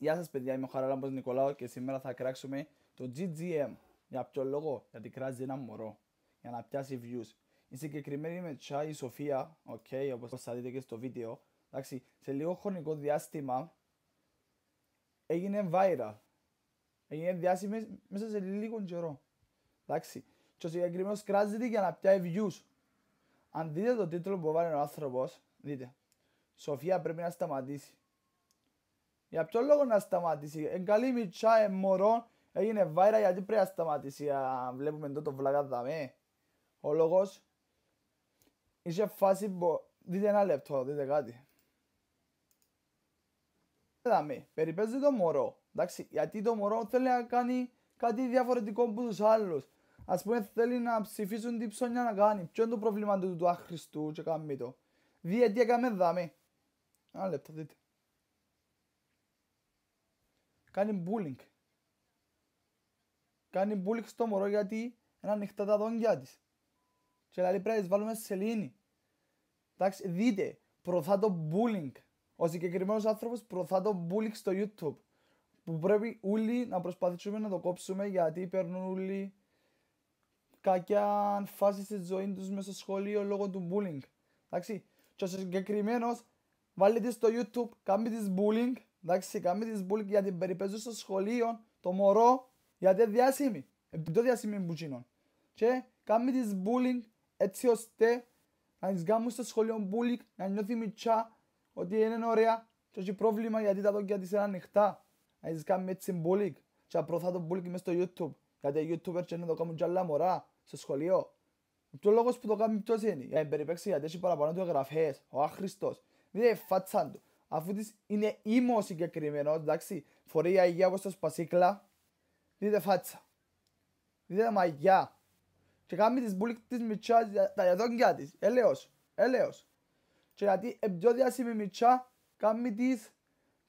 Γεια σας παιδιά, είμαι ο Χαράλαμπος Νικολάου και σήμερα θα κράξουμε το GGM. Για ποιο λόγο, γιατί κράζει ένα μωρό, για να πιάσει views. Η συγκεκριμένη μετσά η Σοφία, ok, όπως θα δείτε και στο βίντεο, εντάξει, σε λίγο χρονικό διάστημα έγινε viral. Έγινε διάσημη μέσα σε λίγο καιρό. Εντάξει, και ο συγκεκριμένος κράζεται για να πιάσει views. Αν δείτε το τίτλο που βάλει ο άνθρωπος, δείτε. Σοφία πρέπει να σταματήσει. Για ποιο λόγο να σταματήσει. καλή μητσά, ε, μωρό, έγινε βάιρα γιατί πρέπει να σταματήσει. Α, βλέπουμε τότε το βλάκα δαμέ. Ο λόγος. είσαι φάση που... Δείτε ένα λεπτό, δείτε κάτι. Δαμέ, περιπέζει το μωρό. Εντάξει, γιατί το μωρό θέλει να κάνει κάτι διαφορετικό από τους άλλους. Ας πούμε θέλει να ψηφίσουν τι ψώνια να κάνει. Ποιο είναι το πρόβλημα του του άχρηστου και κάνει το. Διότι έκαμε δαμέ. Ένα λεπτό, δείτε κάνει bullying. Κάνει bullying στο μωρό γιατί είναι ανοιχτά τα δόντια της. Και λέει πρέπει να βάλουμε σελήνη. Εντάξει, δείτε, προωθά το bullying. Ο συγκεκριμένος άνθρωπος προωθά το bullying στο YouTube. Που πρέπει όλοι να προσπαθήσουμε να το κόψουμε γιατί παίρνουν όλοι κακιά φάση στη ζωή τους μέσα στο σχολείο λόγω του bullying. Εντάξει, και ο συγκεκριμένος βάλετε στο YouTube, κάνετε της bullying Εντάξει, κάμε τη μπουλκ για την περιπέζω στο σχολείο, το μωρό, γιατί είναι διάσημη. Επειδή το διάσημη είναι γίνον. Και κάμε της bullying έτσι ώστε να τις κάνουμε στο σχολείο bullying, να νιώθει μητσά, ότι είναι ωραία και όχι πρόβλημα γιατί τα δόκια της είναι ανοιχτά. Να της κάνουμε έτσι bullying και να το bullying μέσα στο YouTube. Γιατί οι YouTuber και το κάνουν τζαλά μωρά στο σχολείο. Το λόγος που το κάνουμε ποιος είναι, για να περιπέξει γιατί έχει παραπάνω του εγγραφές, ο άχρηστος. Δείτε φάτσαν του αφού της είναι ήμο συγκεκριμένος, εντάξει, φορεί η Αγία όπως το σπασίκλα δείτε φάτσα. Δείτε μαγιά. Και κάνει τις μπουλικ της μητσάς, τα λεδόγκια της, έλεος, έλεος. Και γιατί πιο διάσημη μητσά, κάνει της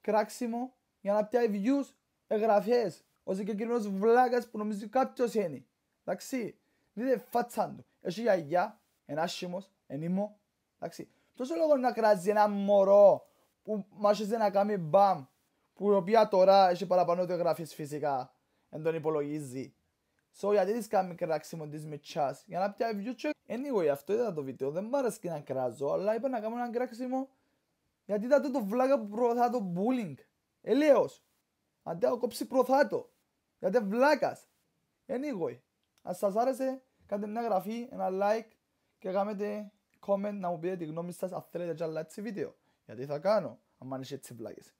κράξιμο για να πιάει views, εγγραφές. Ο συγκεκριμένος βλάκας που νομίζει κάποιος είναι. Εντάξει, δείτε φάτσα του. Έχει η Αγία, ένα άσχημος, ενήμο, εντάξει. Τόσο λόγο να κράζει ένα μωρό που μάχεσαι να κάνει μπαμ που η οποία τώρα έχει παραπάνω γραφείς φυσικά δεν τον υπολογίζει So γιατί της κάνει κράξιμο της μητσάς για να πιάει βιούτσο anyway αυτό ήταν το βίντεο δεν μ' αρέσει να κράζω αλλά είπα να κάνω ένα κράξιμο γιατί ήταν το βλάκα που προωθά το bullying Ελέος αντί να κόψει προωθά το γιατί βλάκας anyway αν σας άρεσε κάντε μια γραφή, ένα like και κάνετε comment να μου πείτε τη γνώμη σας αν θέλετε και άλλα έτσι βίντεο γιατί θα κάνω, αν είσαι έτσι βλάκες.